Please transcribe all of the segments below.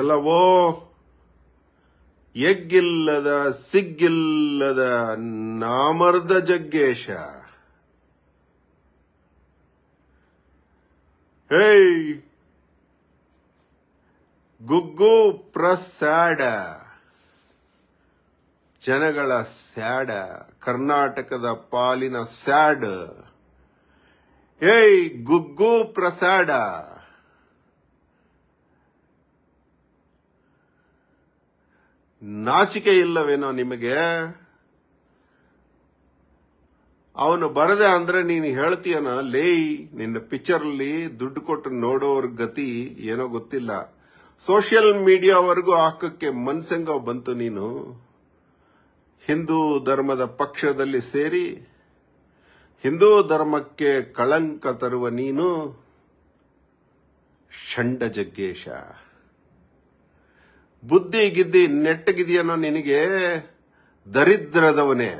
ಎಲ್ಲವೋ ಎಗ್ಗಿಲ್ಲದ ಸಿಗ್ಗಿಲ್ಲದ ನಾಮರ್ದ ಜಗ್ಗೇಶ ಏಯ್ ಗುಗ್ಗು ಪ್ರಸಾಡ ಜನಗಳ ಸ್ಯಾಡ ಕರ್ನಾಟಕದ ಪಾಲಿನ ಸ್ಯಾಡ್ ಏಯ್ ಗುಗ್ಗು ಪ್ರಸಾಡ ನಾಚಿಕೆ ಇಲ್ಲವೇನೋ ನಿಮಗೆ ಅವನು ಬರದೆ ಅಂದ್ರೆ ನೀನು ಹೇಳ್ತೀಯನ ಲೇಯ್ ನಿನ್ನ ಅಲ್ಲಿ ದುಡ್ಡು ಕೊಟ್ಟು ನೋಡೋರ್ ಗತಿ ಏನೋ ಗೊತ್ತಿಲ್ಲ ಸೋಷಿಯಲ್ ಮೀಡಿಯಾವರೆಗೂ ಹಾಕಕ್ಕೆ ಮನ್ಸಂಗ ಬಂತು ನೀನು ಹಿಂದೂ ಧರ್ಮದ ಪಕ್ಷದಲ್ಲಿ ಸೇರಿ ಹಿಂದೂ ಧರ್ಮಕ್ಕೆ ಕಳಂಕ ತರುವ ನೀನು ಷಂಡ ಜಗ್ಗೇಶ ಬುದ್ಧಿ ಗಿದ್ದಿ ನೆಟ್ಟಗಿದೆಯನ್ನೋ ನಿನಗೆ ದರಿದ್ರದವನೇ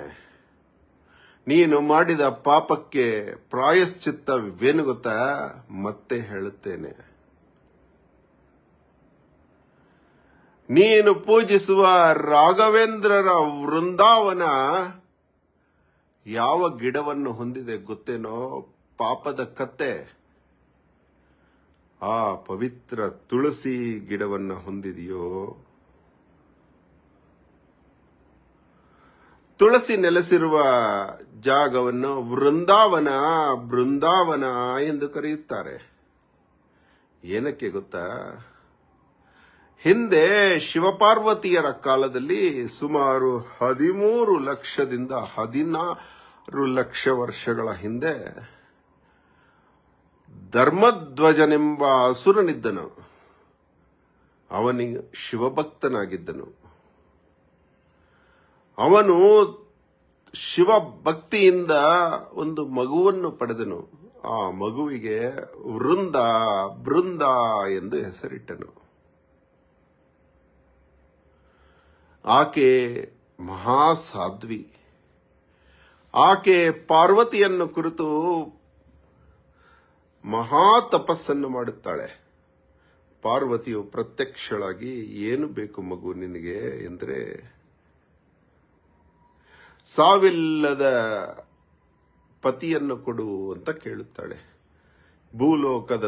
ನೀನು ಮಾಡಿದ ಪಾಪಕ್ಕೆ ಪ್ರಾಯಶ್ಚಿತ್ತವೇನು ಗೊತ್ತಾ ಮತ್ತೆ ಹೇಳುತ್ತೇನೆ ನೀನು ಪೂಜಿಸುವ ರಾಘವೇಂದ್ರರ ವೃಂದಾವನ ಯಾವ ಗಿಡವನ್ನು ಹೊಂದಿದೆ ಗೊತ್ತೇನೋ ಪಾಪದ ಕತ್ತೆ ಆ ಪವಿತ್ರ ತುಳಸಿ ಗಿಡವನ್ನು ಹೊಂದಿದೆಯೋ ತುಳಸಿ ನೆಲೆಸಿರುವ ಜಾಗವನ್ನು ವೃಂದಾವನ ಬೃಂದಾವನ ಎಂದು ಕರೆಯುತ್ತಾರೆ ಏನಕ್ಕೆ ಗೊತ್ತಾ ಹಿಂದೆ ಶಿವಪಾರ್ವತಿಯರ ಕಾಲದಲ್ಲಿ ಸುಮಾರು ಹದಿಮೂರು ಲಕ್ಷದಿಂದ ಹದಿನಾರು ಲಕ್ಷ ವರ್ಷಗಳ ಹಿಂದೆ ಧರ್ಮಧ್ವಜನೆಂಬ ಅಸುರನಿದ್ದನು ಅವನಿಗೆ ಶಿವಭಕ್ತನಾಗಿದ್ದನು ಅವನು ಶಿವಭಕ್ತಿಯಿಂದ ಒಂದು ಮಗುವನ್ನು ಪಡೆದನು ಆ ಮಗುವಿಗೆ ವೃಂದ ಬೃಂದ ಎಂದು ಹೆಸರಿಟ್ಟನು ಆಕೆ ಮಹಾಸಾಧ್ವಿ ಆಕೆ ಪಾರ್ವತಿಯನ್ನು ಕುರಿತು ಮಹಾ ತಪಸ್ಸನ್ನು ಮಾಡುತ್ತಾಳೆ ಪಾರ್ವತಿಯು ಪ್ರತ್ಯಕ್ಷಳಾಗಿ ಏನು ಬೇಕು ಮಗು ನಿನಗೆ ಎಂದರೆ ಸಾವಿಲ್ಲದ ಪತಿಯನ್ನು ಕೊಡು ಅಂತ ಕೇಳುತ್ತಾಳೆ ಭೂಲೋಕದ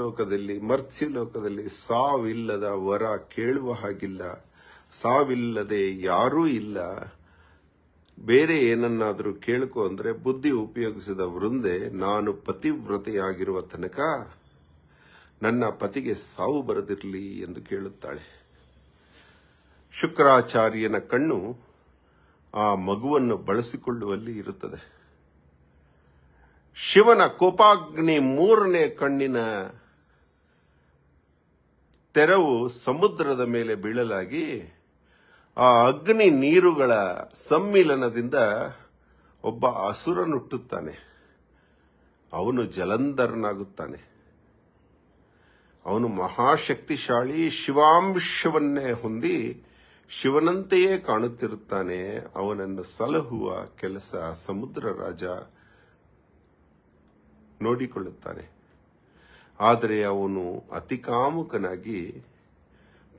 ಲೋಕದಲ್ಲಿ ಮತ್ಸ್ಯಲೋಕದಲ್ಲಿ ಲೋಕದಲ್ಲಿ ಸಾವಿಲ್ಲದ ವರ ಕೇಳುವ ಹಾಗಿಲ್ಲ ಸಾವಿಲ್ಲದೆ ಯಾರೂ ಇಲ್ಲ ಬೇರೆ ಏನನ್ನಾದರೂ ಕೇಳಿಕೊ ಅಂದರೆ ಬುದ್ಧಿ ಉಪಯೋಗಿಸಿದ ವೃಂದೆ ನಾನು ಪತಿವ್ರತೆಯಾಗಿರುವ ತನಕ ನನ್ನ ಪತಿಗೆ ಸಾವು ಬರೆದಿರಲಿ ಎಂದು ಕೇಳುತ್ತಾಳೆ ಶುಕ್ರಾಚಾರ್ಯನ ಕಣ್ಣು ಆ ಮಗುವನ್ನು ಬಳಸಿಕೊಳ್ಳುವಲ್ಲಿ ಇರುತ್ತದೆ ಶಿವನ ಕೋಪಾಗ್ನಿ ಮೂರನೇ ಕಣ್ಣಿನ ತೆರವು ಸಮುದ್ರದ ಮೇಲೆ ಬೀಳಲಾಗಿ ಆ ಅಗ್ನಿ ನೀರುಗಳ ಸಮ್ಮಿಲನದಿಂದ ಒಬ್ಬ ಹಸುರನುಟ್ಟುತ್ತಾನೆ ಅವನು ಜಲಂಧರನಾಗುತ್ತಾನೆ ಅವನು ಮಹಾಶಕ್ತಿಶಾಲಿ ಶಿವಾಂಶವನ್ನೇ ಹೊಂದಿ ಶಿವನಂತೆಯೇ ಕಾಣುತ್ತಿರುತ್ತಾನೆ ಅವನನ್ನು ಸಲಹುವ ಕೆಲಸ ಸಮುದ್ರ ರಾಜ ನೋಡಿಕೊಳ್ಳುತ್ತಾನೆ ಆದರೆ ಅವನು ಅತಿಕಾಮುಕನಾಗಿ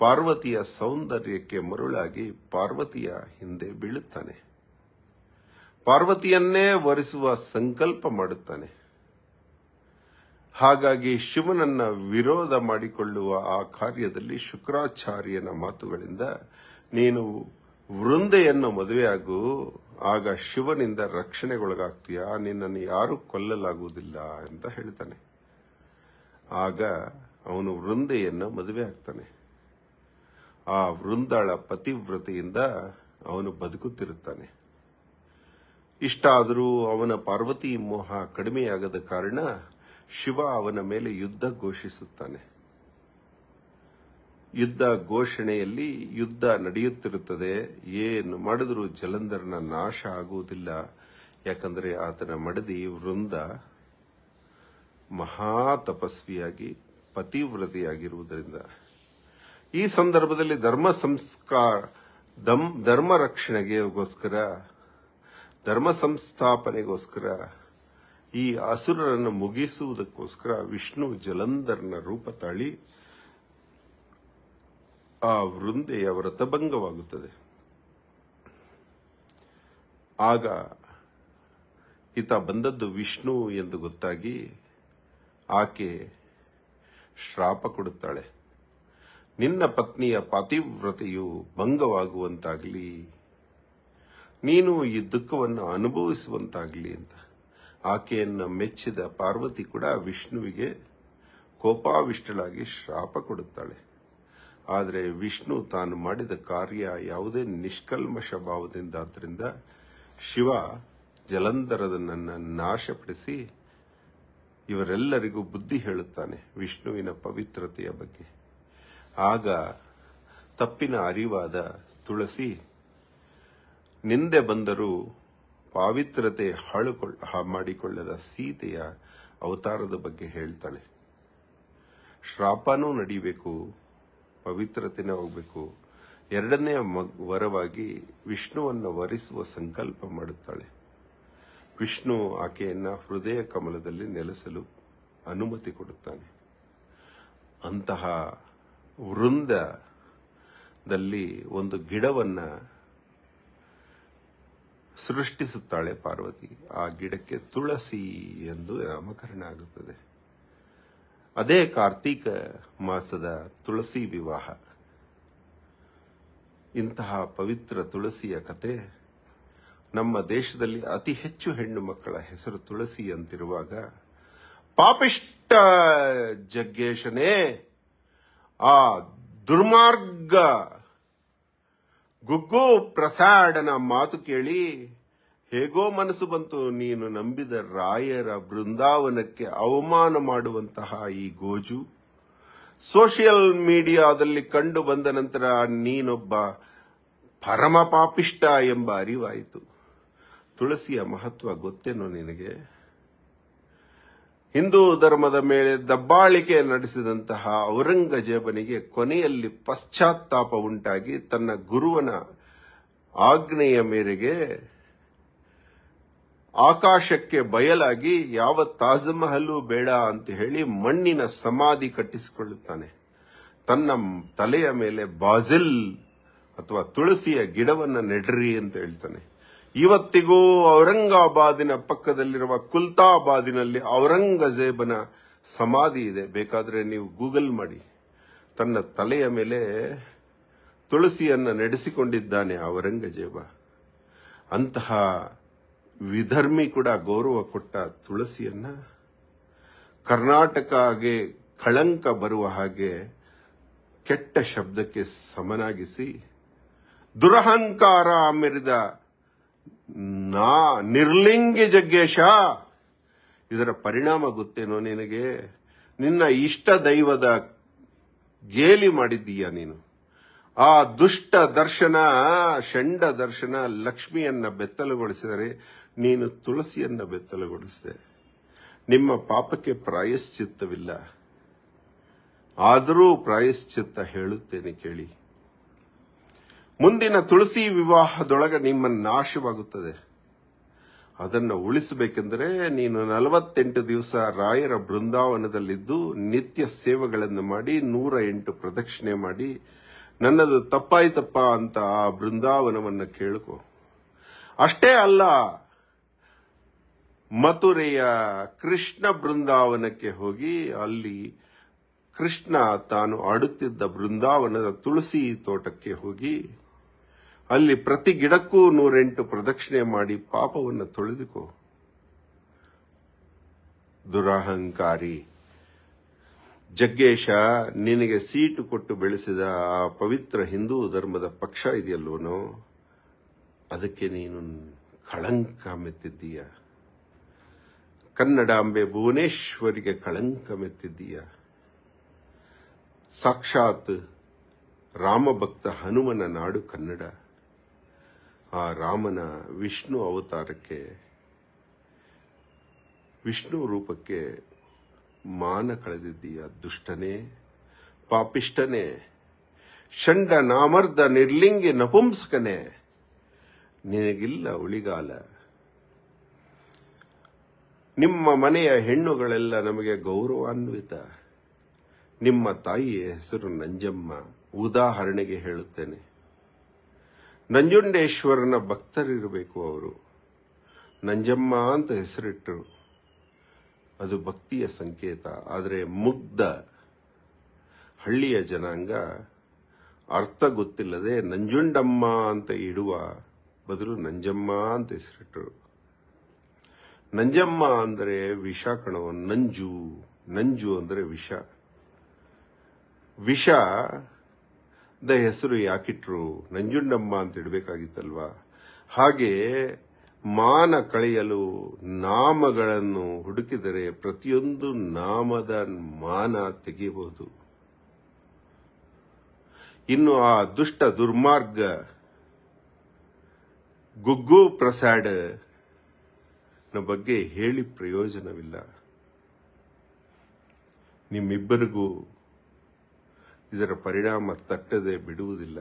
ಪಾರ್ವತಿಯ ಸೌಂದರ್ಯಕ್ಕೆ ಮರುಳಾಗಿ ಪಾರ್ವತಿಯ ಹಿಂದೆ ಬೀಳುತ್ತಾನೆ ಪಾರ್ವತಿಯನ್ನೇ ವರಿಸುವ ಸಂಕಲ್ಪ ಮಾಡುತ್ತಾನೆ ಹಾಗಾಗಿ ಶಿವನನ್ನ ವಿರೋಧ ಮಾಡಿಕೊಳ್ಳುವ ಆ ಕಾರ್ಯದಲ್ಲಿ ಶುಕ್ರಾಚಾರ್ಯನ ಮಾತುಗಳಿಂದ ನೀನು ವೃಂದೆಯನ್ನು ಮದುವೆಯಾಗು ಆಗ ಶಿವನಿಂದ ರಕ್ಷಣೆಗೊಳಗಾಗ್ತೀಯ ನಿನ್ನನ್ನು ಯಾರೂ ಕೊಲ್ಲಲಾಗುವುದಿಲ್ಲ ಅಂತ ಹೇಳ್ತಾನೆ ಆಗ ಅವನು ವೃಂದೆಯನ್ನು ಮದುವೆ ಆಗ್ತಾನೆ ಆ ವೃಂದಾಳ ಪತಿವ್ರತೆಯಿಂದ ಅವನು ಬದುಕುತ್ತಿರುತ್ತಾನೆ ಇಷ್ಟಾದರೂ ಅವನ ಪಾರ್ವತಿ ಮೋಹ ಕಡಿಮೆಯಾಗದ ಕಾರಣ ಶಿವ ಅವನ ಮೇಲೆ ಯುದ್ಧ ಘೋಷಿಸುತ್ತಾನೆ ಯುದ್ಧ ಘೋಷಣೆಯಲ್ಲಿ ಯುದ್ಧ ನಡೆಯುತ್ತಿರುತ್ತದೆ ಏನು ಮಾಡಿದರೂ ಜಲಂಧರನ ನಾಶ ಆಗುವುದಿಲ್ಲ ಯಾಕಂದರೆ ಆತನ ಮಡದಿ ವೃಂದ ಮಹಾ ತಪಸ್ವಿಯಾಗಿ ಪತಿವ್ರತೆಯಾಗಿರುವುದರಿಂದ ಈ ಸಂದರ್ಭದಲ್ಲಿ ಧರ್ಮ ಸಂಸ್ಕಾರ ದಮ್ ಧರ್ಮ ರಕ್ಷಣೆಗೆಗೋಸ್ಕರ ಧರ್ಮ ಸಂಸ್ಥಾಪನೆಗೋಸ್ಕರ ಈ ಅಸುರರನ್ನು ಮುಗಿಸುವುದಕ್ಕೋಸ್ಕರ ವಿಷ್ಣು ಜಲಂಧರ್ನ ರೂಪ ತಾಳಿ ಆ ವೃಂದೆಯ ವ್ರತಭಂಗವಾಗುತ್ತದೆ ಆಗ ಈತ ಬಂದದ್ದು ವಿಷ್ಣು ಎಂದು ಗೊತ್ತಾಗಿ ಆಕೆ ಶ್ರಾಪ ಕೊಡುತ್ತಾಳೆ ನಿನ್ನ ಪತ್ನಿಯ ಪಾತಿವ್ರತೆಯು ಭಂಗವಾಗುವಂತಾಗಲಿ ನೀನು ಈ ದುಃಖವನ್ನು ಅನುಭವಿಸುವಂತಾಗಲಿ ಅಂತ ಆಕೆಯನ್ನು ಮೆಚ್ಚಿದ ಪಾರ್ವತಿ ಕೂಡ ವಿಷ್ಣುವಿಗೆ ಕೋಪಾವಿಷ್ಟಳಾಗಿ ಶಾಪ ಕೊಡುತ್ತಾಳೆ ಆದರೆ ವಿಷ್ಣು ತಾನು ಮಾಡಿದ ಕಾರ್ಯ ಯಾವುದೇ ನಿಷ್ಕಲ್ಮಶ ಭಾವದಿಂದ ಆದ್ದರಿಂದ ಶಿವ ನನ್ನ ನಾಶಪಡಿಸಿ ಇವರೆಲ್ಲರಿಗೂ ಬುದ್ಧಿ ಹೇಳುತ್ತಾನೆ ವಿಷ್ಣುವಿನ ಪವಿತ್ರತೆಯ ಬಗ್ಗೆ ಆಗ ತಪ್ಪಿನ ಅರಿವಾದ ತುಳಸಿ ನಿಂದೆ ಬಂದರೂ ಪಾವಿತ್ರತೆ ಹಾಳುಕೊಳ್ ಮಾಡಿಕೊಳ್ಳದ ಸೀತೆಯ ಅವತಾರದ ಬಗ್ಗೆ ಹೇಳ್ತಾಳೆ ಶ್ರಾಪನೂ ನಡಿಬೇಕು ಪವಿತ್ರತೆನೇ ಹೋಗಬೇಕು ಎರಡನೇ ವರವಾಗಿ ವಿಷ್ಣುವನ್ನು ವರಿಸುವ ಸಂಕಲ್ಪ ಮಾಡುತ್ತಾಳೆ ವಿಷ್ಣು ಆಕೆಯನ್ನು ಹೃದಯ ಕಮಲದಲ್ಲಿ ನೆಲೆಸಲು ಅನುಮತಿ ಕೊಡುತ್ತಾನೆ ಅಂತಹ ವೃಂದದಲ್ಲಿ ಒಂದು ಗಿಡವನ್ನು ಸೃಷ್ಟಿಸುತ್ತಾಳೆ ಪಾರ್ವತಿ ಆ ಗಿಡಕ್ಕೆ ತುಳಸಿ ಎಂದು ನಾಮಕರಣ ಆಗುತ್ತದೆ ಅದೇ ಕಾರ್ತೀಕ ಮಾಸದ ತುಳಸಿ ವಿವಾಹ ಇಂತಹ ಪವಿತ್ರ ತುಳಸಿಯ ಕತೆ ನಮ್ಮ ದೇಶದಲ್ಲಿ ಅತಿ ಹೆಚ್ಚು ಹೆಣ್ಣು ಮಕ್ಕಳ ಹೆಸರು ತುಳಸಿ ಅಂತಿರುವಾಗ ಪಾಪಿಷ್ಟ ಜಗ್ಗೇಶನೇ ಆ ದುರ್ಮಾರ್ಗ ಗುಗ್ಗು ಪ್ರಸಾಡನ ಮಾತು ಕೇಳಿ ಹೇಗೋ ಮನಸ್ಸು ಬಂತು ನೀನು ನಂಬಿದ ರಾಯರ ಬೃಂದಾವನಕ್ಕೆ ಅವಮಾನ ಮಾಡುವಂತಹ ಈ ಗೋಜು ಸೋಷಿಯಲ್ ಮೀಡಿಯಾದಲ್ಲಿ ಕಂಡು ಬಂದ ನಂತರ ನೀನೊಬ್ಬ ಪರಮ ಪಾಪಿಷ್ಟ ಎಂಬ ಅರಿವಾಯಿತು ತುಳಸಿಯ ಮಹತ್ವ ಗೊತ್ತೇನೋ ನಿನಗೆ ಹಿಂದೂ ಧರ್ಮದ ಮೇಲೆ ದಬ್ಬಾಳಿಕೆ ನಡೆಸಿದಂತಹ ಔರಂಗಜೇಬನಿಗೆ ಕೊನೆಯಲ್ಲಿ ಪಶ್ಚಾತ್ತಾಪ ಉಂಟಾಗಿ ತನ್ನ ಗುರುವನ ಆಜ್ಞೆಯ ಮೇರೆಗೆ ಆಕಾಶಕ್ಕೆ ಬಯಲಾಗಿ ಯಾವ ತಾಜ್ಮಹಲು ಬೇಡ ಅಂತ ಹೇಳಿ ಮಣ್ಣಿನ ಸಮಾಧಿ ಕಟ್ಟಿಸಿಕೊಳ್ಳುತ್ತಾನೆ ತನ್ನ ತಲೆಯ ಮೇಲೆ ಬಾಜಿಲ್ ಅಥವಾ ತುಳಸಿಯ ಗಿಡವನ್ನು ನೆಡ್ರಿ ಅಂತ ಹೇಳ್ತಾನೆ ಇವತ್ತಿಗೂ ಔರಂಗಾಬಾದಿನ ಪಕ್ಕದಲ್ಲಿರುವ ಕುಲ್ತಾಬಾದಿನಲ್ಲಿ ಔರಂಗಜೇಬನ ಸಮಾಧಿ ಇದೆ ಬೇಕಾದರೆ ನೀವು ಗೂಗಲ್ ಮಾಡಿ ತನ್ನ ತಲೆಯ ಮೇಲೆ ತುಳಸಿಯನ್ನು ನಡೆಸಿಕೊಂಡಿದ್ದಾನೆ ಔರಂಗಜೇಬ ಅಂತಹ ವಿಧರ್ಮಿ ಕೂಡ ಗೌರವ ಕೊಟ್ಟ ತುಳಸಿಯನ್ನು ಕರ್ನಾಟಕಗೆ ಕಳಂಕ ಬರುವ ಹಾಗೆ ಕೆಟ್ಟ ಶಬ್ದಕ್ಕೆ ಸಮನಾಗಿಸಿ ದುರಹಂಕಾರ ಮೆರೆದ ನಾ ನಿರ್ಲಿಂಗಿ ಜಗ್ಗೇಶ ಇದರ ಪರಿಣಾಮ ಗೊತ್ತೇನೋ ನಿನಗೆ ನಿನ್ನ ಇಷ್ಟ ದೈವದ ಗೇಲಿ ಮಾಡಿದ್ದೀಯ ನೀನು ಆ ದುಷ್ಟ ದರ್ಶನ ಷಂಡ ದರ್ಶನ ಲಕ್ಷ್ಮಿಯನ್ನ ಬೆತ್ತಲುಗೊಳಿಸಿದರೆ ನೀನು ತುಳಸಿಯನ್ನ ಬೆತ್ತಲುಗೊಳಿಸಿದೆ ನಿಮ್ಮ ಪಾಪಕ್ಕೆ ಪ್ರಾಯಶ್ಚಿತ್ತವಿಲ್ಲ ಆದರೂ ಪ್ರಾಯಶ್ಚಿತ್ತ ಹೇಳುತ್ತೇನೆ ಕೇಳಿ ಮುಂದಿನ ತುಳಸಿ ವಿವಾಹದೊಳಗೆ ನಿಮ್ಮ ನಾಶವಾಗುತ್ತದೆ ಅದನ್ನು ಉಳಿಸಬೇಕೆಂದರೆ ನೀನು ನಲವತ್ತೆಂಟು ದಿವಸ ರಾಯರ ಬೃಂದಾವನದಲ್ಲಿದ್ದು ನಿತ್ಯ ಸೇವೆಗಳನ್ನು ಮಾಡಿ ನೂರ ಎಂಟು ಪ್ರದಕ್ಷಿಣೆ ಮಾಡಿ ನನ್ನದು ತಪ್ಪಾಯ್ತಪ್ಪ ಅಂತ ಆ ಬೃಂದಾವನವನ್ನು ಕೇಳಿಕೊ ಅಷ್ಟೇ ಅಲ್ಲ ಮಥುರೆಯ ಕೃಷ್ಣ ಬೃಂದಾವನಕ್ಕೆ ಹೋಗಿ ಅಲ್ಲಿ ಕೃಷ್ಣ ತಾನು ಆಡುತ್ತಿದ್ದ ಬೃಂದಾವನದ ತುಳಸಿ ತೋಟಕ್ಕೆ ಹೋಗಿ ಅಲ್ಲಿ ಪ್ರತಿ ಗಿಡಕ್ಕೂ ನೂರೆಂಟು ಪ್ರದಕ್ಷಿಣೆ ಮಾಡಿ ಪಾಪವನ್ನು ತೊಳೆದುಕೋ ದುರಹಂಕಾರಿ ಜಗ್ಗೇಶ ನಿನಗೆ ಸೀಟು ಕೊಟ್ಟು ಬೆಳೆಸಿದ ಆ ಪವಿತ್ರ ಹಿಂದೂ ಧರ್ಮದ ಪಕ್ಷ ಇದೆಯಲ್ಲೋನೋ ಅದಕ್ಕೆ ನೀನು ಕಳಂಕ ಮೆತ್ತಿದ್ದೀಯ ಕನ್ನಡಾಂಬೆ ಭುವನೇಶ್ವರಿಗೆ ಕಳಂಕ ಮೆತ್ತಿದ್ದೀಯ ಸಾಕ್ಷಾತ್ ರಾಮಭಕ್ತ ಹನುಮನ ನಾಡು ಕನ್ನಡ ಆ ರಾಮನ ವಿಷ್ಣು ಅವತಾರಕ್ಕೆ ವಿಷ್ಣು ರೂಪಕ್ಕೆ ಮಾನ ಕಳೆದಿದ್ದೀಯ ದುಷ್ಟನೇ ಪಾಪಿಷ್ಟನೇ ಷಂಡ ನಾಮರ್ದ ನಿರ್ಲಿಂಗಿ ನಪುಂಸಕನೇ ನಿನಗಿಲ್ಲ ಉಳಿಗಾಲ ನಿಮ್ಮ ಮನೆಯ ಹೆಣ್ಣುಗಳೆಲ್ಲ ನಮಗೆ ಗೌರವಾನ್ವಿತ ನಿಮ್ಮ ತಾಯಿಯ ಹೆಸರು ನಂಜಮ್ಮ ಉದಾಹರಣೆಗೆ ಹೇಳುತ್ತೇನೆ ನಂಜುಂಡೇಶ್ವರನ ಭಕ್ತರಿರಬೇಕು ಅವರು ನಂಜಮ್ಮ ಅಂತ ಹೆಸರಿಟ್ಟರು ಅದು ಭಕ್ತಿಯ ಸಂಕೇತ ಆದರೆ ಮುಗ್ಧ ಹಳ್ಳಿಯ ಜನಾಂಗ ಅರ್ಥ ಗೊತ್ತಿಲ್ಲದೆ ನಂಜುಂಡಮ್ಮ ಅಂತ ಇಡುವ ಬದಲು ನಂಜಮ್ಮ ಅಂತ ಹೆಸರಿಟ್ಟರು ನಂಜಮ್ಮ ಅಂದರೆ ವಿಷ ನಂಜು ನಂಜು ಅಂದರೆ ವಿಷ ವಿಷ ದ ಹೆಸರು ಯಾಕಿಟ್ರು ನಂಜುಂಡಮ್ಮ ಅಂತ ಇಡಬೇಕಾಗಿತ್ತಲ್ವಾ ಹಾಗೆ ಮಾನ ಕಳೆಯಲು ನಾಮಗಳನ್ನು ಹುಡುಕಿದರೆ ಪ್ರತಿಯೊಂದು ನಾಮದ ಮಾನ ತೆಗೆಯಬಹುದು ಇನ್ನು ಆ ದುಷ್ಟ ದುರ್ಮಾರ್ಗ ಗುಗ್ಗು ಪ್ರಸಾಡ್ ಬಗ್ಗೆ ಹೇಳಿ ಪ್ರಯೋಜನವಿಲ್ಲ ನಿಮ್ಮಿಬ್ಬರಿಗೂ ಇದರ ಪರಿಣಾಮ ತಟ್ಟದೆ ಬಿಡುವುದಿಲ್ಲ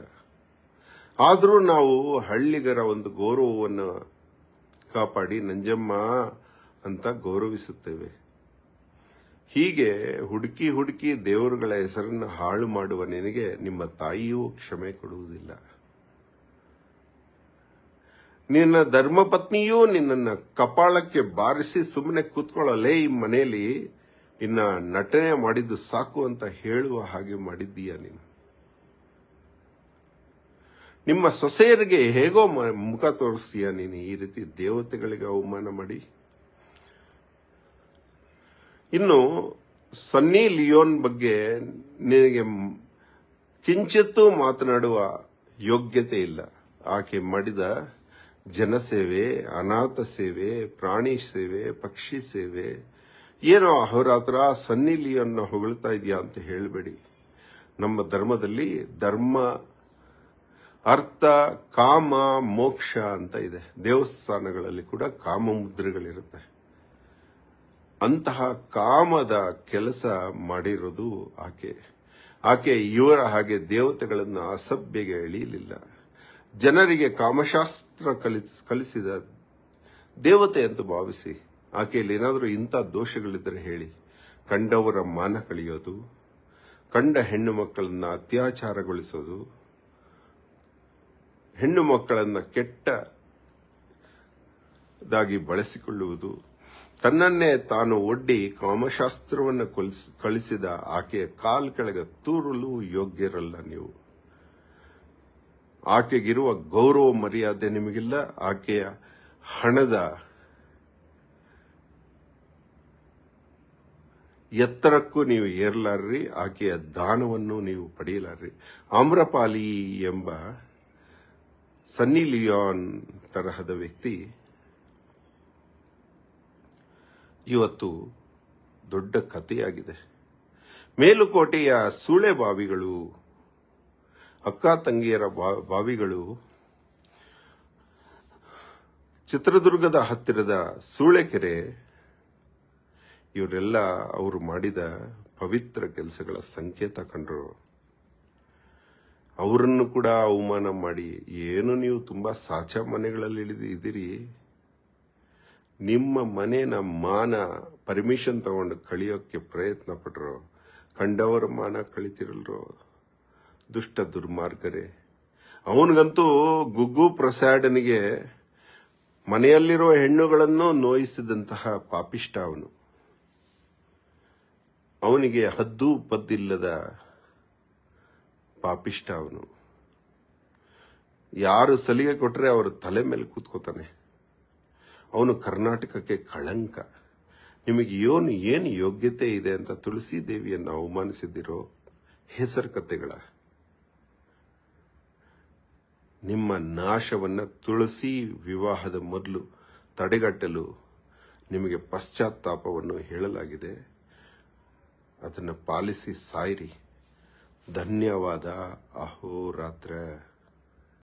ಆದರೂ ನಾವು ಹಳ್ಳಿಗರ ಒಂದು ಗೌರವವನ್ನು ಕಾಪಾಡಿ ನಂಜಮ್ಮ ಅಂತ ಗೌರವಿಸುತ್ತೇವೆ ಹೀಗೆ ಹುಡುಕಿ ಹುಡುಕಿ ದೇವರುಗಳ ಹೆಸರನ್ನು ಹಾಳು ಮಾಡುವ ನಿನಗೆ ನಿಮ್ಮ ತಾಯಿಯೂ ಕ್ಷಮೆ ಕೊಡುವುದಿಲ್ಲ ನಿನ್ನ ಧರ್ಮಪತ್ನಿಯೂ ನಿನ್ನನ್ನು ಕಪಾಳಕ್ಕೆ ಬಾರಿಸಿ ಸುಮ್ಮನೆ ಕೂತ್ಕೊಳ್ಳಲೇ ಈ ಮನೆಯಲ್ಲಿ ಇನ್ನ ನಟನೆ ಮಾಡಿದ್ದು ಸಾಕು ಅಂತ ಹೇಳುವ ಹಾಗೆ ಮಾಡಿದ್ದೀಯಾ ನೀನು ನಿಮ್ಮ ಸೊಸೆಯರಿಗೆ ಹೇಗೋ ಮುಖ ತೋರಿಸ್ತೀಯ ನೀನು ಈ ರೀತಿ ದೇವತೆಗಳಿಗೆ ಅವಮಾನ ಮಾಡಿ ಇನ್ನು ಸನ್ನಿ ಲಿಯೋನ್ ಬಗ್ಗೆ ನಿನಗೆ ಕಿಂಚಿತ್ತೂ ಮಾತನಾಡುವ ಯೋಗ್ಯತೆ ಇಲ್ಲ ಆಕೆ ಮಾಡಿದ ಜನಸೇವೆ ಅನಾಥ ಸೇವೆ ಪ್ರಾಣಿ ಸೇವೆ ಪಕ್ಷಿ ಸೇವೆ ಏನೋ ಅಹೋರಾತ್ರ ಸನ್ನಿಲಿಯನ್ನು ಹೊಗಳ್ತಾ ಇದೆಯಾ ಅಂತ ಹೇಳಬೇಡಿ ನಮ್ಮ ಧರ್ಮದಲ್ಲಿ ಧರ್ಮ ಅರ್ಥ ಕಾಮ ಮೋಕ್ಷ ಅಂತ ಇದೆ ದೇವಸ್ಥಾನಗಳಲ್ಲಿ ಕೂಡ ಕಾಮ ಮುದ್ರೆಗಳಿರುತ್ತೆ ಅಂತಹ ಕಾಮದ ಕೆಲಸ ಮಾಡಿರೋದು ಆಕೆ ಆಕೆ ಇವರ ಹಾಗೆ ದೇವತೆಗಳನ್ನು ಅಸಭ್ಯಗೆ ಎಳೆಯಲಿಲ್ಲ ಜನರಿಗೆ ಕಾಮಶಾಸ್ತ್ರ ಕಲಿಸಿದ ದೇವತೆ ಅಂತ ಭಾವಿಸಿ ಆಕೆಯಲ್ಲಿ ಏನಾದರೂ ಇಂಥ ದೋಷಗಳಿದ್ದರೆ ಹೇಳಿ ಕಂಡವರ ಮಾನ ಕಳಿಯೋದು ಕಂಡ ಹೆಣ್ಣು ಮಕ್ಕಳನ್ನು ಅತ್ಯಾಚಾರಗೊಳಿಸೋದು ಹೆಣ್ಣು ಮಕ್ಕಳನ್ನು ಕೆಟ್ಟದಾಗಿ ಬಳಸಿಕೊಳ್ಳುವುದು ತನ್ನನ್ನೇ ತಾನು ಒಡ್ಡಿ ಕಾಮಶಾಸ್ತ್ರವನ್ನು ಕಳಿಸಿದ ಆಕೆಯ ಕಾಲ್ ಕೆಳಗೆ ತೂರಲು ಯೋಗ್ಯರಲ್ಲ ನೀವು ಆಕೆಗಿರುವ ಗೌರವ ಮರ್ಯಾದೆ ನಿಮಗಿಲ್ಲ ಆಕೆಯ ಹಣದ ಎತ್ತರಕ್ಕೂ ನೀವು ಏರ್ಲಾರ್ರಿ ಆಕೆಯ ದಾನವನ್ನು ನೀವು ಪಡೆಯಲಾರ್ರಿ ಆಮ್ರಪಾಲಿ ಎಂಬ ಸನ್ನಿ ಲಿಯಾನ್ ತರಹದ ವ್ಯಕ್ತಿ ಇವತ್ತು ದೊಡ್ಡ ಕಥೆಯಾಗಿದೆ ಮೇಲುಕೋಟೆಯ ಸೂಳೆ ಬಾವಿಗಳು ಅಕ್ಕ ತಂಗಿಯರ ಬಾವಿಗಳು ಚಿತ್ರದುರ್ಗದ ಹತ್ತಿರದ ಸೂಳೆಕೆರೆ ಇವರೆಲ್ಲ ಅವರು ಮಾಡಿದ ಪವಿತ್ರ ಕೆಲಸಗಳ ಸಂಕೇತ ಕಂಡ್ರು ಅವರನ್ನು ಕೂಡ ಅವಮಾನ ಮಾಡಿ ಏನು ನೀವು ತುಂಬ ಸಾಚ ಮನೆಗಳಲ್ಲಿ ಇಳಿದು ಇದ್ದೀರಿ ನಿಮ್ಮ ಮನೇನ ಮಾನ ಪರ್ಮಿಷನ್ ತಗೊಂಡು ಕಳಿಯೋಕ್ಕೆ ಪ್ರಯತ್ನ ಪಟ್ಟರು ಕಂಡವರ ಮಾನ ಕಳಿತಿರಲ್ರು ದುಷ್ಟ ದುರ್ಮಾರ್ಗರೇ ಅವನಿಗಂತೂ ಗುಗ್ಗು ಪ್ರಸಾಡನಿಗೆ ಮನೆಯಲ್ಲಿರುವ ಹೆಣ್ಣುಗಳನ್ನು ನೋಯಿಸಿದಂತಹ ಪಾಪಿಷ್ಟ ಅವನು ಅವನಿಗೆ ಹದ್ದು ಪದ್ದಿಲ್ಲದ ಪಾಪಿಷ್ಟ ಅವನು ಯಾರು ಸಲಿಗೆ ಕೊಟ್ಟರೆ ಅವರು ತಲೆ ಮೇಲೆ ಕೂತ್ಕೋತಾನೆ ಅವನು ಕರ್ನಾಟಕಕ್ಕೆ ಕಳಂಕ ನಿಮಗೆ ಏನು ಏನು ಯೋಗ್ಯತೆ ಇದೆ ಅಂತ ತುಳಸಿ ದೇವಿಯನ್ನು ಅವಮಾನಿಸಿದ್ದಿರೋ ಹೆಸರು ಕತೆಗಳ ನಿಮ್ಮ ನಾಶವನ್ನು ತುಳಸಿ ವಿವಾಹದ ಮೊದಲು ತಡೆಗಟ್ಟಲು ನಿಮಗೆ ಪಶ್ಚಾತ್ತಾಪವನ್ನು ಹೇಳಲಾಗಿದೆ ಅದನ್ನು ಪಾಲಿಸಿ ಸಾಯಿರಿ ಧನ್ಯವಾದ ಅಹೋರಾತ್ರ